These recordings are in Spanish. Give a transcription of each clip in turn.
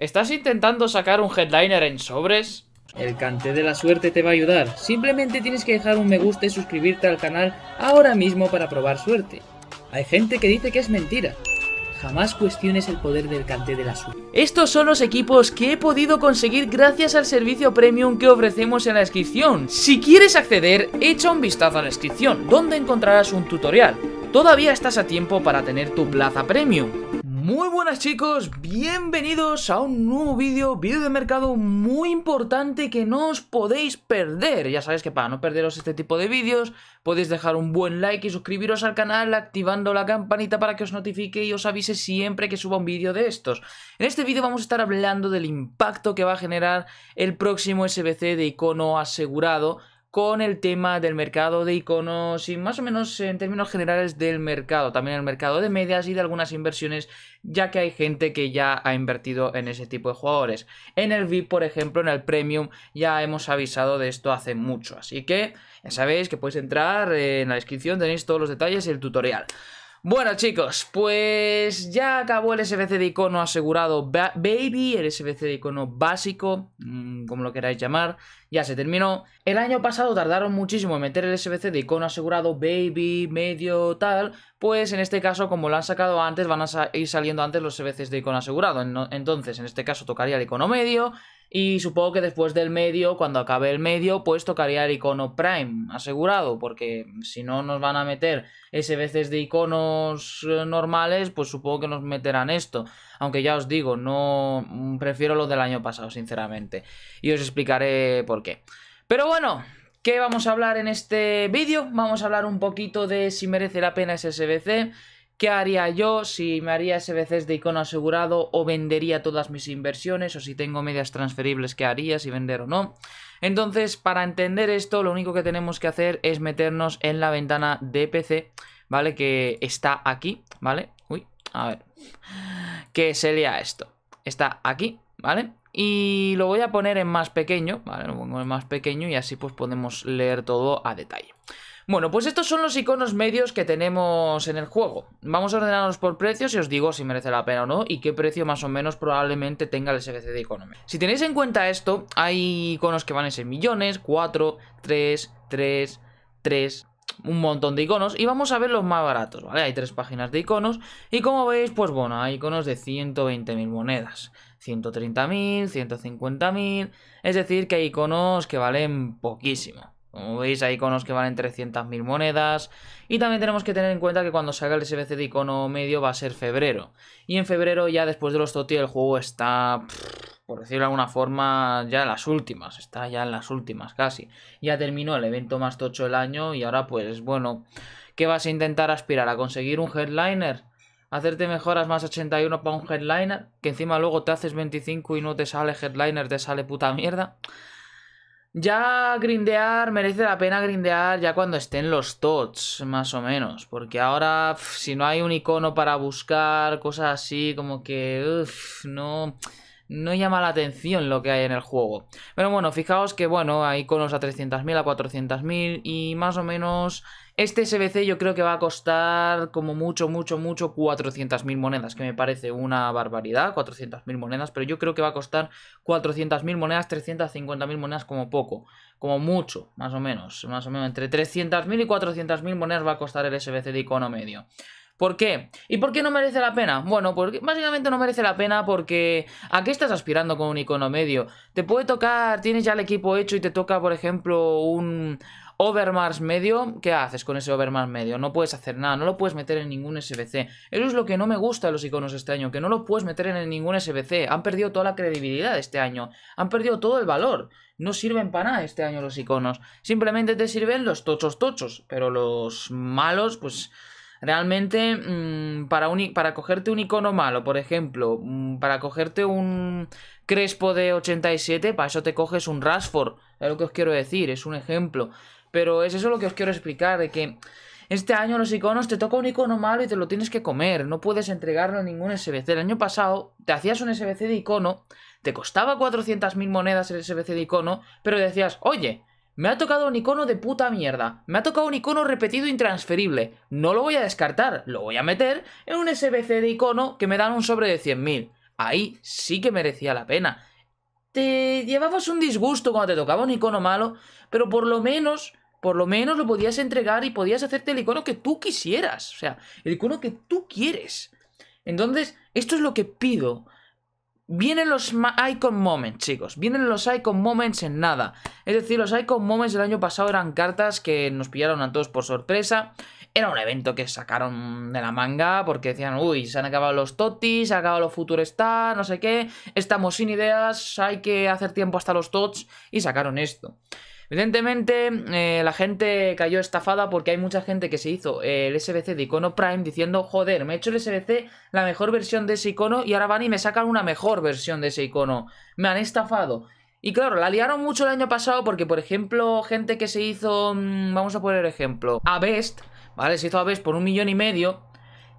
¿Estás intentando sacar un headliner en sobres? El cante de la suerte te va a ayudar. Simplemente tienes que dejar un me gusta y suscribirte al canal ahora mismo para probar suerte. Hay gente que dice que es mentira. Jamás cuestiones el poder del cante de la suerte. Estos son los equipos que he podido conseguir gracias al servicio premium que ofrecemos en la descripción. Si quieres acceder, echa un vistazo a la descripción, donde encontrarás un tutorial. Todavía estás a tiempo para tener tu plaza premium. Muy buenas chicos, bienvenidos a un nuevo vídeo, vídeo de mercado muy importante que no os podéis perder Ya sabéis que para no perderos este tipo de vídeos podéis dejar un buen like y suscribiros al canal activando la campanita para que os notifique y os avise siempre que suba un vídeo de estos En este vídeo vamos a estar hablando del impacto que va a generar el próximo SBC de icono asegurado con el tema del mercado de iconos y más o menos en términos generales del mercado, también el mercado de medias y de algunas inversiones, ya que hay gente que ya ha invertido en ese tipo de jugadores. En el VIP, por ejemplo, en el Premium, ya hemos avisado de esto hace mucho, así que ya sabéis que podéis entrar eh, en la descripción, tenéis todos los detalles y el tutorial. Bueno chicos, pues ya acabó el SBC de icono asegurado Baby, el SBC de icono básico, mm, como lo queráis llamar, ya se terminó. El año pasado tardaron muchísimo en meter el SBC de icono asegurado Baby, medio, tal, pues en este caso como lo han sacado antes van a ir saliendo antes los SBCs de icono asegurado, entonces en este caso tocaría el icono medio, y supongo que después del medio, cuando acabe el medio, pues tocaría el icono Prime, asegurado, porque si no nos van a meter SBCs de iconos eh, normales, pues supongo que nos meterán esto. Aunque ya os digo, no mm, prefiero lo del año pasado, sinceramente. Y os explicaré por qué. Pero bueno, ¿qué vamos a hablar en este vídeo? Vamos a hablar un poquito de si merece la pena ese SBC ¿Qué haría yo si me haría SBCs de icono asegurado o vendería todas mis inversiones o si tengo medias transferibles qué haría si vender o no? Entonces, para entender esto, lo único que tenemos que hacer es meternos en la ventana de PC, ¿vale? Que está aquí, ¿vale? Uy, a ver. Que se esto. Está aquí, ¿vale? Y lo voy a poner en más pequeño, ¿vale? Lo pongo en más pequeño y así pues podemos leer todo a detalle. Bueno, pues estos son los iconos medios que tenemos en el juego. Vamos a ordenarlos por precios y os digo si merece la pena o no y qué precio más o menos probablemente tenga el SBC de Economy. Si tenéis en cuenta esto, hay iconos que van en 6 millones, 4, 3, 3, 3, un montón de iconos y vamos a ver los más baratos, ¿vale? Hay tres páginas de iconos y como veis, pues bueno, hay iconos de 120.000 monedas, 130.000, 150.000, es decir, que hay iconos que valen poquísimo. Como veis, hay iconos que valen 300.000 monedas. Y también tenemos que tener en cuenta que cuando salga el SBC de icono medio va a ser febrero. Y en febrero ya después de los TOTI el juego está... Por decirlo de alguna forma, ya en las últimas. Está ya en las últimas casi. Ya terminó el evento más tocho del año y ahora pues bueno... ¿Qué vas a intentar aspirar? ¿A conseguir un headliner? hacerte mejoras más 81 para un headliner, que encima luego te haces 25 y no te sale headliner, te sale puta mierda. Ya grindear, merece la pena grindear ya cuando estén los tots, más o menos. Porque ahora, si no hay un icono para buscar, cosas así, como que no, no llama la atención lo que hay en el juego. Pero bueno, fijaos que bueno, hay iconos a 300.000, a 400.000 y más o menos este SBC yo creo que va a costar como mucho, mucho, mucho 400.000 monedas, que me parece una barbaridad, 400.000 monedas, pero yo creo que va a costar 400.000 monedas, 350.000 monedas como poco, como mucho, más o menos, más o menos, entre 300.000 y 400.000 monedas va a costar el SBC de icono medio. ¿Por qué? ¿Y por qué no merece la pena? Bueno, porque básicamente no merece la pena porque ¿a qué estás aspirando con un icono medio? Te puede tocar, tienes ya el equipo hecho y te toca, por ejemplo, un Overmars medio, ¿qué haces con ese Overmars medio? No puedes hacer nada, no lo puedes meter en ningún SBC. Eso es lo que no me gusta de los iconos este año, que no lo puedes meter en ningún SBC. Han perdido toda la credibilidad este año, han perdido todo el valor. No sirven para nada este año los iconos. Simplemente te sirven los tochos tochos, pero los malos, pues... Realmente, mm, para, para cogerte un icono malo, por ejemplo, mm, para cogerte un Crespo de 87, para eso te coges un Rashford. Es lo que os quiero decir, es un ejemplo. Pero es eso lo que os quiero explicar, de que este año los iconos te toca un icono malo y te lo tienes que comer, no puedes entregarlo a ningún SBC. El año pasado te hacías un SBC de icono, te costaba 400.000 monedas el SBC de icono, pero decías, oye, me ha tocado un icono de puta mierda. Me ha tocado un icono repetido intransferible. No lo voy a descartar, lo voy a meter en un SBC de icono que me dan un sobre de 100.000. Ahí sí que merecía la pena. Te llevabas un disgusto cuando te tocaba un icono malo, pero por lo menos por lo menos lo podías entregar y podías hacerte el icono que tú quisieras. O sea, el icono que tú quieres. Entonces, esto es lo que pido. Vienen los icon moments, chicos. Vienen los icon moments en nada. Es decir, los icon moments del año pasado eran cartas que nos pillaron a todos por sorpresa. Era un evento que sacaron de la manga porque decían, uy, se han acabado los totis, se han acabado los Future no sé qué. Estamos sin ideas, hay que hacer tiempo hasta los tots. Y sacaron esto. Evidentemente, eh, la gente cayó estafada porque hay mucha gente que se hizo eh, el SBC de icono Prime diciendo, joder, me he hecho el SBC la mejor versión de ese icono y ahora van y me sacan una mejor versión de ese icono. Me han estafado. Y claro, la liaron mucho el año pasado porque, por ejemplo, gente que se hizo, mm, vamos a poner ejemplo, a Best, ¿vale? Se hizo a Best por un millón y medio.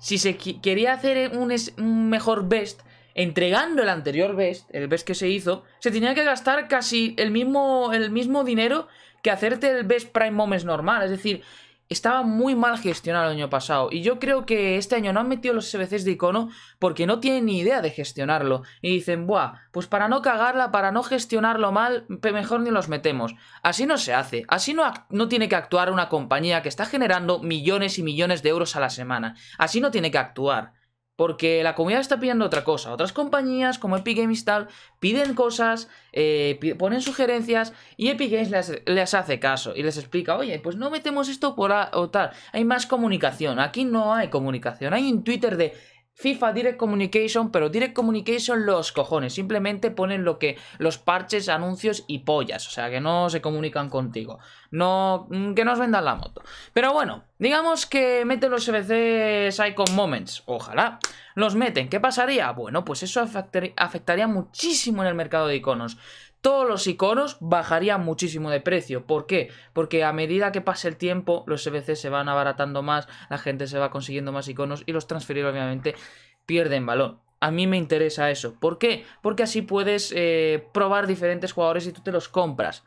Si se quería hacer un mejor Best, entregando el anterior best, el best que se hizo, se tenía que gastar casi el mismo, el mismo dinero que hacerte el best prime moments normal. Es decir, estaba muy mal gestionado el año pasado. Y yo creo que este año no han metido los SBCs de icono porque no tienen ni idea de gestionarlo. Y dicen, buah, pues para no cagarla, para no gestionarlo mal, mejor ni los metemos. Así no se hace. Así no, no tiene que actuar una compañía que está generando millones y millones de euros a la semana. Así no tiene que actuar. Porque la comunidad está pidiendo otra cosa. Otras compañías como Epic Games tal piden cosas, eh, ponen sugerencias y Epic Games les, hace caso y les explica, oye, pues no metemos esto por o tal. Hay más comunicación. Aquí no hay comunicación. Hay un Twitter de FIFA Direct Communication, pero Direct Communication los cojones. Simplemente ponen lo que los parches, anuncios y pollas. O sea, que no se comunican contigo. No, mm, que no os vendan la moto. Pero bueno, digamos que meten los CBC Icon Moments. Ojalá los meten. ¿Qué pasaría? Bueno, pues eso afectaría muchísimo en el mercado de iconos. Todos los iconos bajarían muchísimo de precio. ¿Por qué? Porque a medida que pase el tiempo, los SBC se van abaratando más, la gente se va consiguiendo más iconos y los transferir obviamente pierden valor. A mí me interesa eso. ¿Por qué? Porque así puedes eh, probar diferentes jugadores y tú te los compras.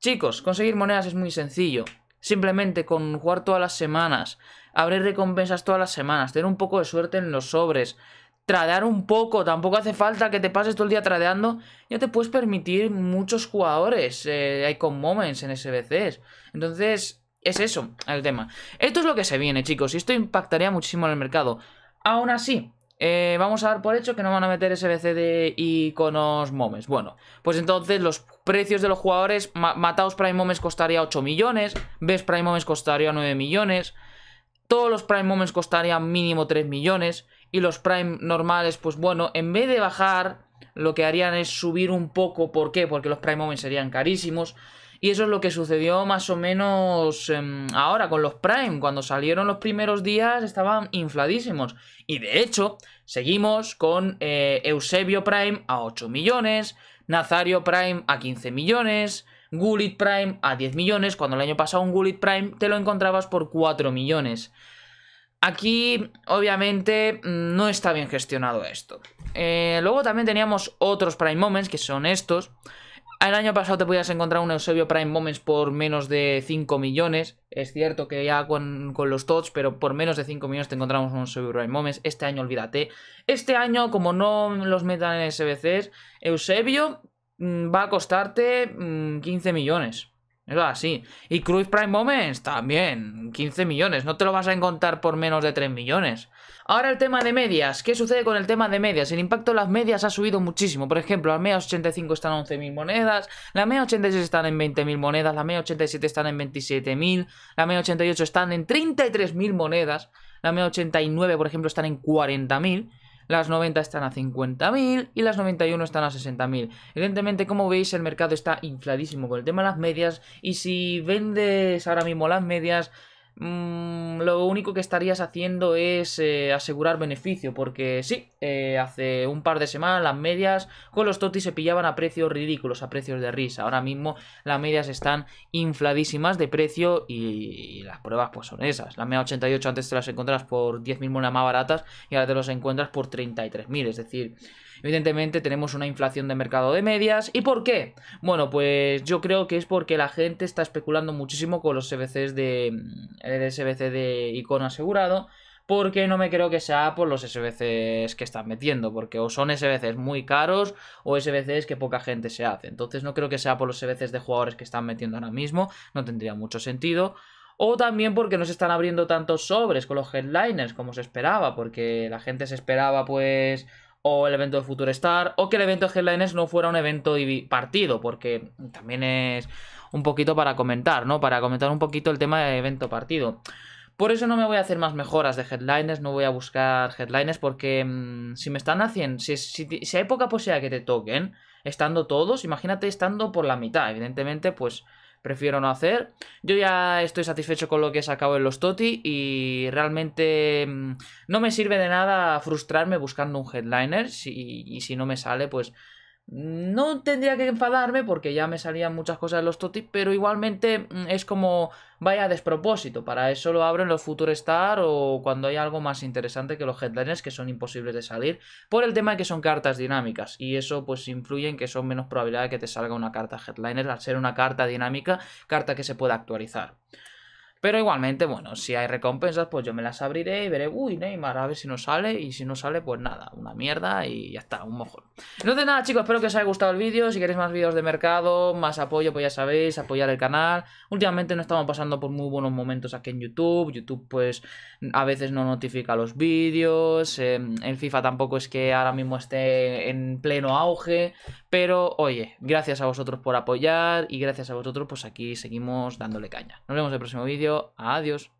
Chicos, conseguir monedas es muy sencillo. Simplemente con jugar todas las semanas, abrir recompensas todas las semanas, tener un poco de suerte en los sobres, tradear un poco, tampoco hace falta que te pases todo el día tradeando, ya te puedes permitir muchos jugadores, eh, hay con moments en SBCs. Entonces, es eso el tema. Esto es lo que se viene, chicos, y esto impactaría muchísimo en el mercado. Aún así, eh, vamos a dar por hecho que no van a meter SBC de iconos momes. Bueno, pues entonces los precios de los jugadores, Matados Mataos Prime Momes costaría 8 millones, ves Prime moments costaría 9 millones, todos los Prime moments costarían mínimo 3 millones y los Prime normales, pues bueno, en vez de bajar, lo que harían es subir un poco. ¿Por qué? Porque los Prime Moments serían carísimos. Y eso es lo que sucedió más o menos em, ahora con los Prime. Cuando salieron los primeros días estaban infladísimos. Y de hecho, seguimos con eh, Eusebio Prime a 8 millones, Nazario Prime a 15 millones, Gulit Prime a 10 millones, cuando el año pasado un Gulit Prime te lo encontrabas por 4 millones. Aquí, obviamente, mm, no está bien gestionado esto. Eh, luego también teníamos otros Prime Moments, que son estos. El año pasado te podías encontrar un Eusebio Prime Moments por menos de 5 millones. Es cierto que ya con, los TOTS, pero por menos de 5 millones te encontramos un Eusebio Prime Moments. Este año, olvídate. Este año, como no los metan en SBCs, Eusebio mm, va a costarte 15 mm, millones. Es así. Y Cruz Prime Moments también, 15 millones. No te lo vas a encontrar por menos de 3 millones. Ahora el tema de medias. ¿Qué sucede con el tema de medias? El impacto de las medias ha subido muchísimo. Por ejemplo, las medias 85 están en 11.000 monedas, las medias 86 están en 20.000 monedas, las medias 87 están en 27.000, las medias 88 están en 33.000 monedas, las medias 89, por ejemplo, están en 40.000 las 90 están a 50.000 y las 91 están a 60.000. Evidentemente, como veis, el mercado está infladísimo con el tema de las medias y si vendes ahora mismo las medias, mmm, lo único que estarías haciendo es eh, asegurar beneficio, porque sí, eh, hace un par de semanas las medias con los totis se pillaban a precios ridículos, a precios de risa. Ahora mismo las medias están infladísimas de precio y, las pruebas pues son esas. Las media 88 antes te las encontrabas por 10.000 monedas más baratas y ahora te las encuentras por 33.000, es decir... Evidentemente tenemos una inflación de mercado de medias. ¿Y por qué? Bueno, pues yo creo que es porque la gente está especulando muchísimo con los SBCs de... El eh, SBC de icono asegurado porque no me creo que sea por los SBCs que están metiendo, porque o son SBCs muy caros o SBCs que poca gente se hace. Entonces no creo que sea por los SBCs de jugadores que están metiendo ahora mismo, no tendría mucho sentido. O también porque no se están abriendo tantos sobres con los headliners como se esperaba, porque la gente se esperaba pues o el evento de Future Star, o que el evento de Headliners no fuera un evento partido, porque también es un poquito para comentar, ¿no? Para comentar un poquito el tema de evento partido. Por eso no me voy a hacer más mejoras de headliners, no voy a buscar headliners, porque mm, si me están haciendo, si, si, si, hay poca posibilidad que te toquen, estando todos, imagínate estando por la mitad, evidentemente, pues prefiero no hacer. Yo ya estoy satisfecho con lo que he sacado en los Toti y realmente mm, no me sirve de nada frustrarme buscando un headliner si, y si no me sale, pues no tendría que enfadarme porque ya me salían muchas cosas de los totis, pero igualmente mm, es como vaya despropósito. Para eso lo abro en los Future Star o cuando hay algo más interesante que los headliners que son imposibles de salir por el tema de que son cartas dinámicas y eso pues influye en que son menos probabilidad de que te salga una carta headliner al ser una carta dinámica, carta que se pueda actualizar. Pero igualmente, bueno, si hay recompensas, pues yo me las abriré y veré, uy, Neymar, a ver si no sale. Y si no sale, pues nada, una mierda y ya está, un mojón. de nada, chicos, espero que os haya gustado el vídeo. Si queréis más vídeos de mercado, más apoyo, pues ya sabéis, apoyar el canal. Últimamente no estamos pasando por muy buenos momentos aquí en YouTube. YouTube, pues, a veces no notifica los vídeos. Em, en FIFA tampoco es que ahora mismo esté en pleno auge. Pero, oye, gracias a vosotros por apoyar y gracias a vosotros, pues aquí seguimos dándole caña. Nos vemos en el próximo vídeo. Adiós.